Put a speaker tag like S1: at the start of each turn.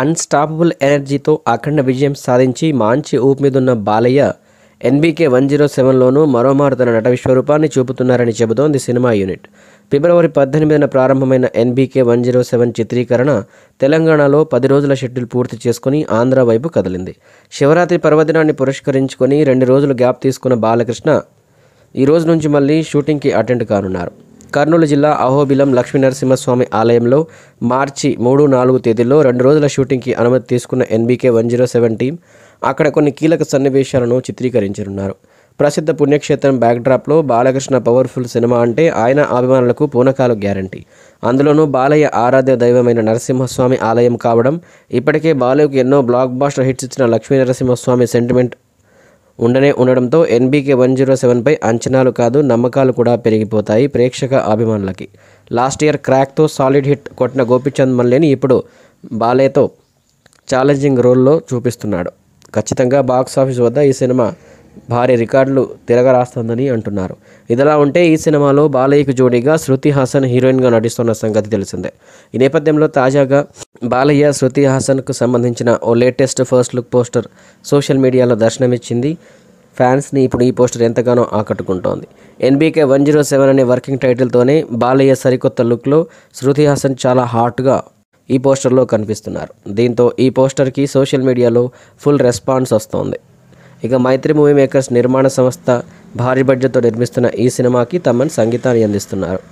S1: unstoppable ఎనర్జీతో అఖండ విజయం సాధించి మాంచి ఊపు మీదున్న బాలయ్య ఎన్బీకే వన్ జీరో సెవెన్లోనూ మరోమారు తన నట విశ్వరూపాన్ని చూపుతున్నారని చెబుతోంది సినిమా యూనిట్ ఫిబ్రవరి పద్దెనిమిదిన ప్రారంభమైన ఎన్బీకే వన్ జీరో సెవెన్ చిత్రీకరణ తెలంగాణలో పది రోజుల షెడ్యూల్ పూర్తి చేసుకుని ఆంధ్ర వైపు కదిలింది శివరాత్రి పర్వదినాన్ని పురస్కరించుకొని రెండు రోజులు గ్యాప్ తీసుకున్న బాలకృష్ణ ఈ రోజు నుంచి మళ్ళీ షూటింగ్కి అటెండ్ కానున్నారు కర్నూలు జిల్లా అహోబిలం లక్ష్మీనరసింహస్వామి ఆలయంలో మార్చి మూడు నాలుగు తేదీల్లో రెండు రోజుల షూటింగ్కి అనుమతి తీసుకున్న NBK one zero seven team అక్కడ కొన్ని కీలక సన్నివేశాలను చిత్రీకరించనున్నారు ప్రసిద్ధ పుణ్యక్షేత్రం బ్యాక్డ్రాప్లో బాలకృష్ణ పవర్ఫుల్ సినిమా అంటే ఆయన అభిమానులకు పూనకాలు గ్యారంటీ అందులోనూ బాలయ్య ఆరాధ్య దైవమైన నరసింహస్వామి ఆలయం కావడం ఇప్పటికే బాలయ్యకు ఎన్నో బ్లాక్ బాస్టర్ హిట్స్ ఇచ్చిన లక్ష్మీ నరసింహస్వామి సెంటిమెంట్ ఉండనే ఉండడంతో ఎన్బీకే వన్ జీరో సెవెన్పై అంచనాలు కాదు నమ్మకాలు కూడా పెరిగిపోతాయి ప్రేక్షక అభిమానులకి లాస్ట్ ఇయర్ క్రాక్తో సాలిడ్ హిట్ కొట్టిన గోపిచంద్ మల్లేని ఇప్పుడు బాలేతో ఛాలెంజింగ్ రోల్లో చూపిస్తున్నాడు ఖచ్చితంగా బాక్స్ ఆఫీస్ వద్ద ఈ సినిమా భారీ రికార్డులు తిరగరాస్తుందని అంటున్నారు ఇదిలా ఉంటే ఈ సినిమాలో బాలయ్యకు జోడీగా శృతి హాసన్ హీరోయిన్గా నటిస్తున్న సంగతి తెలిసిందే ఈ నేపథ్యంలో తాజాగా బాలయ్య శృతి హాసన్కు సంబంధించిన ఓ latest first look poster social మీడియాలో దర్శనమిచ్చింది ఫ్యాన్స్ని ఇప్పుడు ఈ పోస్టర్ ఎంతగానో ఆకట్టుకుంటోంది ఎన్బీకే వన్ జీరో సెవెన్ అనే వర్కింగ్ టైటిల్తోనే బాలయ్య సరికొత్త లుక్లో శృతి హాసన్ చాలా హాట్గా ఈ పోస్టర్లో కనిపిస్తున్నారు దీంతో ఈ పోస్టర్కి సోషల్ మీడియాలో ఫుల్ రెస్పాన్స్ వస్తోంది ఇక మైత్రి మూవీ మేకర్స్ నిర్మాణ సంస్థ భారీ బడ్జెట్తో నిర్మిస్తున్న ఈ సినిమాకి తమన్ సంగీతాన్ని అందిస్తున్నారు